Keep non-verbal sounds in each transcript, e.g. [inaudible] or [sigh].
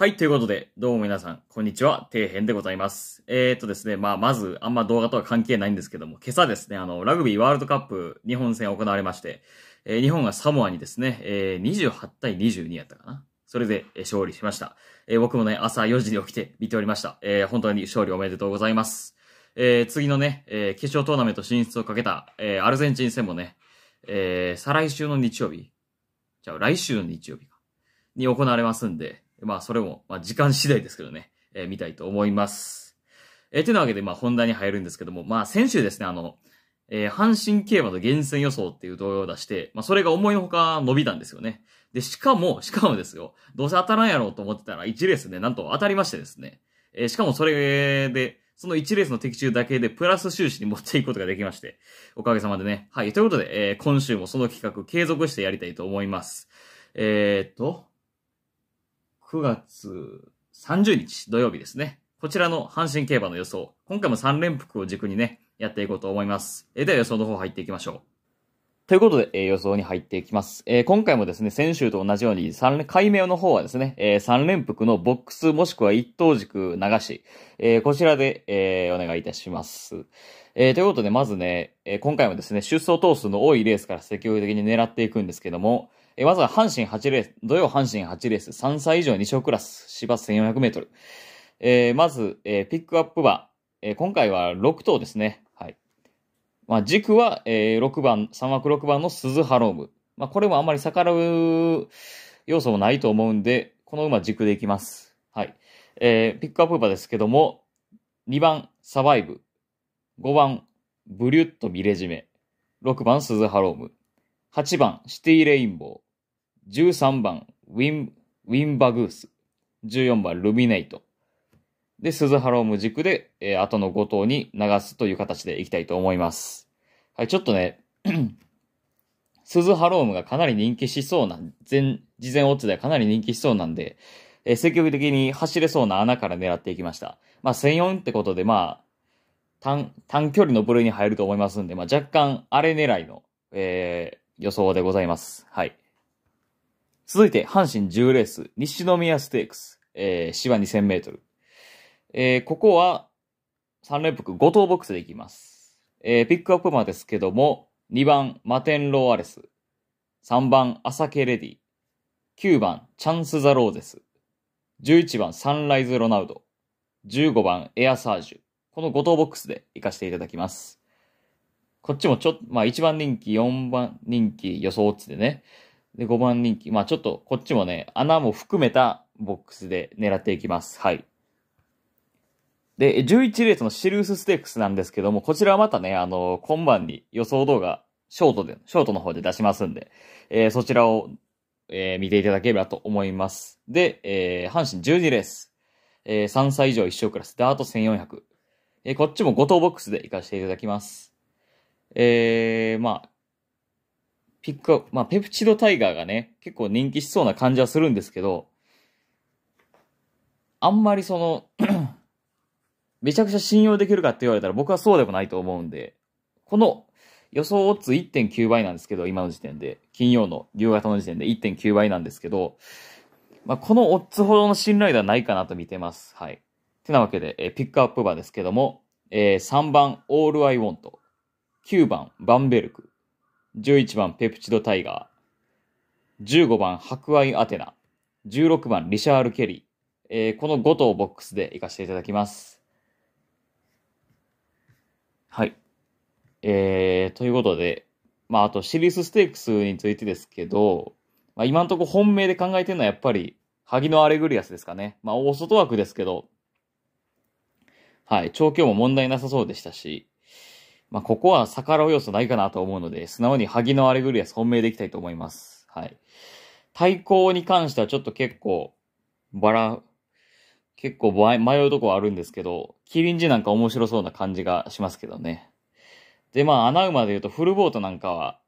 はい、ということで、どうも皆さん、こんにちは、底辺でございます。えー、っとですね、まあ、まず、あんま動画とは関係ないんですけども、今朝ですね、あの、ラグビーワールドカップ日本戦行われまして、えー、日本がサモアにですね、えー、28対22やったかな。それで、えー、勝利しました。えー、僕もね、朝4時に起きて見ておりました。えー、本当に勝利おめでとうございます。えー、次のね、えー、決勝トーナメント進出をかけた、えー、アルゼンチン戦もね、えー、再来週の日曜日、じゃあ来週の日曜日か、に行われますんで、まあそれも、まあ時間次第ですけどね、えー、見たいと思います。えー、てなわけで、まあ本題に入るんですけども、まあ先週ですね、あの、えー、阪神競馬の厳選予想っていう動画を出して、まあそれが思いのほか伸びたんですよね。で、しかも、しかもですよ、どうせ当たらんやろうと思ってたら1レースね、なんと当たりましてですね。えー、しかもそれで、その1レースの的中だけでプラス収支に持っていくことができまして、おかげさまでね。はい、ということで、えー、今週もその企画継続してやりたいと思います。えー、っと、9月30日土曜日ですね。こちらの阪神競馬の予想。今回も3連複を軸にね、やっていこうと思います。えー、では予想の方入っていきましょう。ということで、えー、予想に入っていきます。えー、今回もですね、先週と同じように、3、名の方はですね、えー、3連複のボックスもしくは1等軸流し、えー、こちらで、えー、お願いいたします。えー、ということで、まずね、えー、今回もですね、出走頭数の多いレースから積極的に狙っていくんですけども、えー、まずは阪神8レース、土曜阪神8レース、3歳以上2勝クラス、芝1400メートル。えー、まず、えー、ピックアップ馬、えー、今回は6頭ですね。はい。まあ、軸は、えー、6番、3枠6番の鈴ハローム。まあ、これもあんまり逆らう要素もないと思うんで、この馬軸でいきます。はい。えー、ピックアップ馬ですけども、2番、サバイブ。5番、ブリュットミレジメ。6番、鈴ハローム。8番、シティレインボー。13番、ウィン、ウィンバグース。14番、ルミネイト。で、鈴原を無軸で、えー、後の5頭に流すという形でいきたいと思います。はい、ちょっとね、[clears throat] 鈴ハロームがかなり人気しそうな、前、事前オッズではかなり人気しそうなんで、えー、積極的に走れそうな穴から狙っていきました。まあ、1004ってことで、まあ、短、短距離の部類に入ると思いますんで、まあ、若干、あれ狙いの、えー、予想でございます。はい。続いて、阪神10レース、西宮ステークス、えー、芝2000メートル。えー、ここは、3連服5等ボックスでいきます。えー、ピックアップ馬ですけども、2番、マテンローアレス。3番、アサケレディ。9番、チャンス・ザ・ローゼス。11番、サンライズ・ロナウド。15番、エア・サージュ。この5等ボックスで行かせていただきます。こっちもちょっと、まあ1番人気、4番人気予想っつでね、で、5番人気。まあちょっとこっちもね、穴も含めたボックスで狙っていきます。はい。で、11レースのシルースステークスなんですけども、こちらはまたね、あの、今晩に予想動画、ショートで、ショートの方で出しますんで、えー、そちらを、えー、見ていただければと思います。で、えー、阪神12レース、えー、3歳以上1勝クラス、ダート1400。えー、こっちも5等ボックスで行かせていただきます。えー、まあピックアップ、まあ、ペプチドタイガーがね、結構人気しそうな感じはするんですけど、あんまりその [clears throat] めちゃくちゃ信用できるかって言われたら僕はそうでもないと思うんで、この予想オッズ1.9倍なんですけど、今の時点で、金曜の夕方の時点で1.9倍なんですけど、まあ、このオッズほどの信頼ではないかなと見てます。はい。てなわけで、えピックアップ場ですけども、えー、3番、オールアイウォント、9番、バンベルク、11番ペプチドタイガー、15番博愛アテナ、16番リシャール・ケリー、えー、この5頭ボックスで行かせていただきます。はい。えー、ということで、まあ、あとシリースステークスについてですけど、まあ、今のところ本命で考えてるのはやっぱり、萩のアレグリアスですかね。まあ、大外枠ですけど、はい、調教も問題なさそうでしたし、まあ、ここは逆らう要素ないかなと思うので、素直に萩のアレグリア本命でいきたいと思います。はい。対抗に関してはちょっと結構、バラ、結構迷うとこはあるんですけど、キリンジなんか面白そうな感じがしますけどね。で、まあ、穴馬で言うとフルボートなんかは、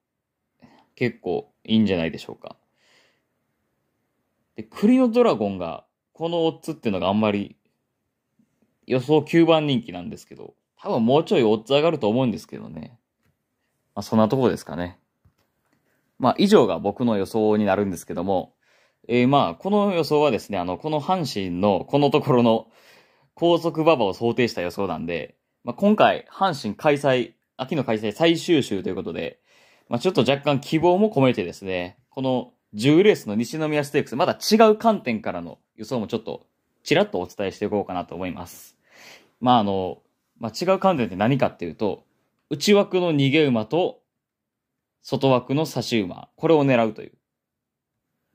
結構いいんじゃないでしょうか。で、栗のドラゴンが、このオッズっていうのがあんまり、予想9番人気なんですけど、多分もうちょいオッズ上がると思うんですけどね。まあそんなとこですかね。まあ以上が僕の予想になるんですけども、えー、まあこの予想はですね、あの、この阪神のこのところの高速馬場を想定した予想なんで、まあ今回阪神開催、秋の開催最終週ということで、まあちょっと若干希望も込めてですね、この10レースの西宮ステークス、まだ違う観点からの予想もちょっとちらっとお伝えしていこうかなと思います。まああの、まあ、違う観点って何かっていうと、内枠の逃げ馬と外枠の差し馬、これを狙うという。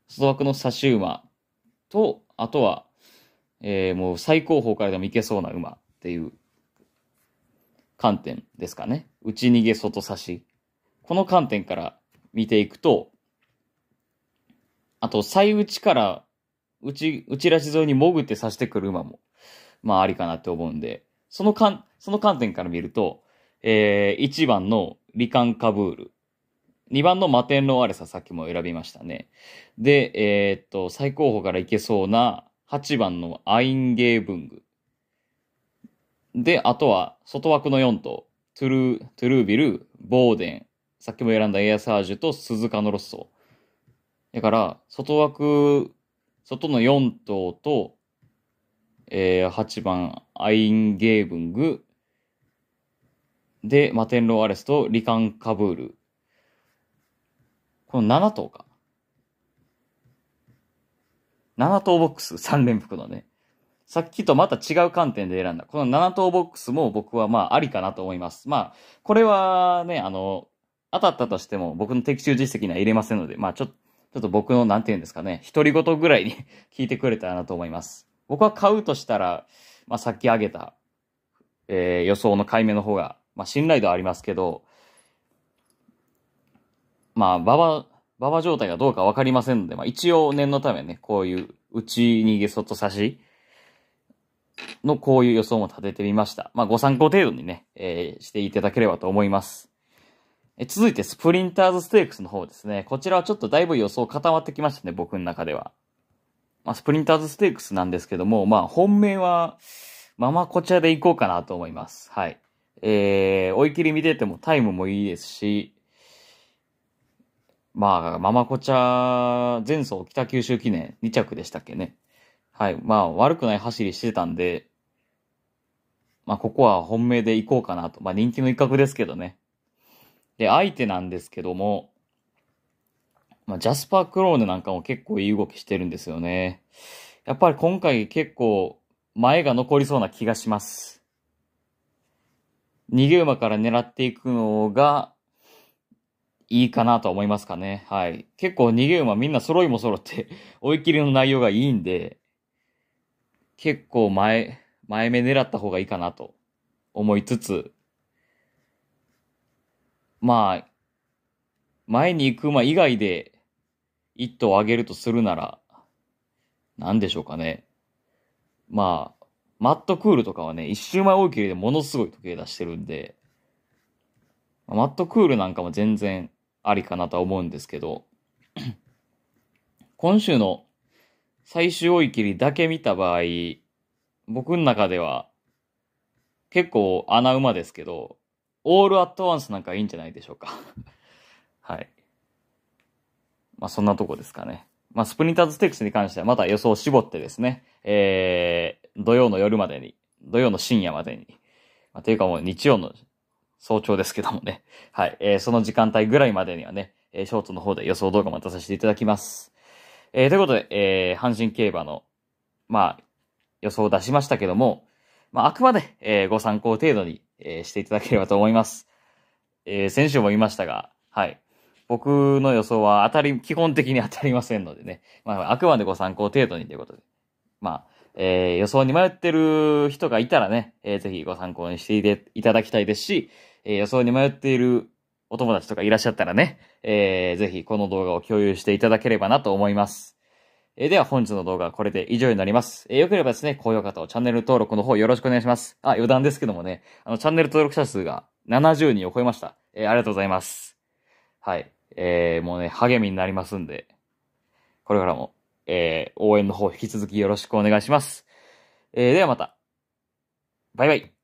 外枠の差し馬と、あとは、えー、もう最高峰からでもいけそうな馬っていう観点ですかね。内逃げ外差し。この観点から見ていくと、あと、最内から、内、内らし沿いに潜って差してくる馬も、まあありかなって思うんで、そのかん、その観点から見ると、えー、1番のリカン・カブール。2番のマテンロ・アレサ、さっきも選びましたね。で、えー、っと、最高峰からいけそうな8番のアインゲーブング。で、あとは、外枠の4頭、トゥルー、トゥルービル、ボーデン、さっきも選んだエアサージュと鈴鹿のロッソ。だから、外枠、外の4頭と、えー、8番、アインゲーブング、で、マテンローアレスとリカン・カブール。この7頭か。7頭ボックス、3連複のね。さっきとまた違う観点で選んだ。この7頭ボックスも僕はまあありかなと思います。まあ、これはね、あの、当たったとしても僕の的中実績には入れませんので、まあちょっと、ちょっと僕のなんて言うんですかね、独り言ぐらいに [laughs] 聞いてくれたらなと思います。僕は買うとしたら、まあさっき挙げた、えー、予想の解明の方がまあ、信頼度はありますけど、まあ、馬場、馬場状態がどうかわかりませんので、まあ、一応念のためね、こういう内逃げ外差しのこういう予想も立ててみました。まあ、ご参考程度にね、えー、していただければと思います。え続いて、スプリンターズステークスの方ですね。こちらはちょっとだいぶ予想固まってきましたね、僕の中では。まあ、スプリンターズステークスなんですけども、まあ、本命は、まあまあ、こちらでいこうかなと思います。はい。えー、追い切り見ててもタイムもいいですし、まあ、ママコチャ前走北九州記念2着でしたっけね。はい。まあ、悪くない走りしてたんで、まあ、ここは本命で行こうかなと。まあ、人気の一角ですけどね。で、相手なんですけども、まあ、ジャスパー・クローネなんかも結構いい動きしてるんですよね。やっぱり今回結構前が残りそうな気がします。逃げ馬から狙っていくのが、いいかなと思いますかね。はい。結構逃げ馬みんな揃いも揃って [laughs] 追い切りの内容がいいんで、結構前、前目狙った方がいいかなと思いつつ、まあ、前に行く馬以外で一頭上げるとするなら、なんでしょうかね。まあ、マットクールとかはね、一周前追い切りでものすごい時計出してるんで、マットクールなんかも全然ありかなとは思うんですけど、[clears throat] 今週の最終追い切りだけ見た場合、僕の中では結構穴馬ですけど、オールアットワンスなんかいいんじゃないでしょうか [laughs] はい。まあそんなとこですかね。まあスプリンターズテックスに関してはまた予想を絞ってですね、えー、土曜の夜までに、土曜の深夜までに、まあ、というかもう日曜の早朝ですけどもね、[laughs] はい、えー、その時間帯ぐらいまでにはね、えー、ショートの方で予想動画も出させていただきます。えー、ということで、えー、阪神競馬の、まあ、予想を出しましたけども、まあ、あくまで、えー、ご参考程度に、えー、していただければと思います。えー、先週も言いましたが、はい。僕の予想は当たり、基本的に当たりませんのでね。まあ、あくまでご参考程度にということで。まあ、えー、予想に迷ってる人がいたらね、えー、ぜひご参考にしていただきたいですし、えー、予想に迷っているお友達とかいらっしゃったらね、えー、ぜひこの動画を共有していただければなと思います。えー、では本日の動画はこれで以上になります。えー、よければですね、高評価とチャンネル登録の方よろしくお願いします。あ、余談ですけどもね、あの、チャンネル登録者数が70人を超えました。えー、ありがとうございます。はい。えー、もうね、励みになりますんで、これからもえー、応援の方引き続きよろしくお願いします。えー、ではまた。バイバイ。